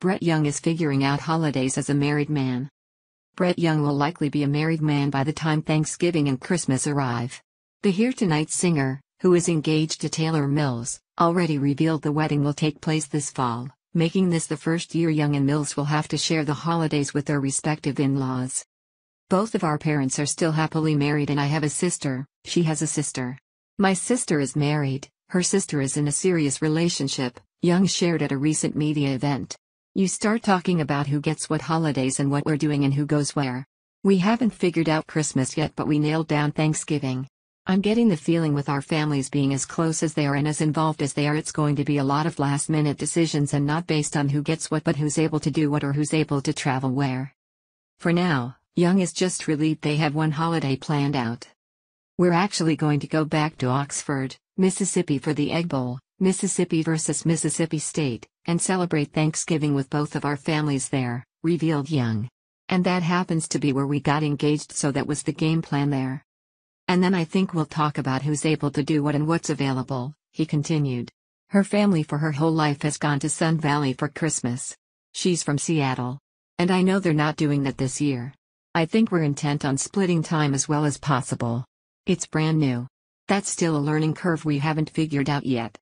Brett Young is figuring out holidays as a married man. Brett Young will likely be a married man by the time Thanksgiving and Christmas arrive. The Here Tonight singer, who is engaged to Taylor Mills, already revealed the wedding will take place this fall, making this the first year Young and Mills will have to share the holidays with their respective in laws. Both of our parents are still happily married, and I have a sister, she has a sister. My sister is married, her sister is in a serious relationship, Young shared at a recent media event. You start talking about who gets what holidays and what we're doing and who goes where. We haven't figured out Christmas yet, but we nailed down Thanksgiving. I'm getting the feeling with our families being as close as they are and as involved as they are, it's going to be a lot of last minute decisions and not based on who gets what, but who's able to do what or who's able to travel where. For now, Young is just relieved they have one holiday planned out. We're actually going to go back to Oxford, Mississippi for the Egg Bowl, Mississippi versus Mississippi State, and celebrate Thanksgiving with both of our families there, revealed Young. And that happens to be where we got engaged, so that was the game plan there. And then I think we'll talk about who's able to do what and what's available, he continued. Her family for her whole life has gone to Sun Valley for Christmas. She's from Seattle. And I know they're not doing that this year. I think we're intent on splitting time as well as possible. It's brand new. That's still a learning curve we haven't figured out yet.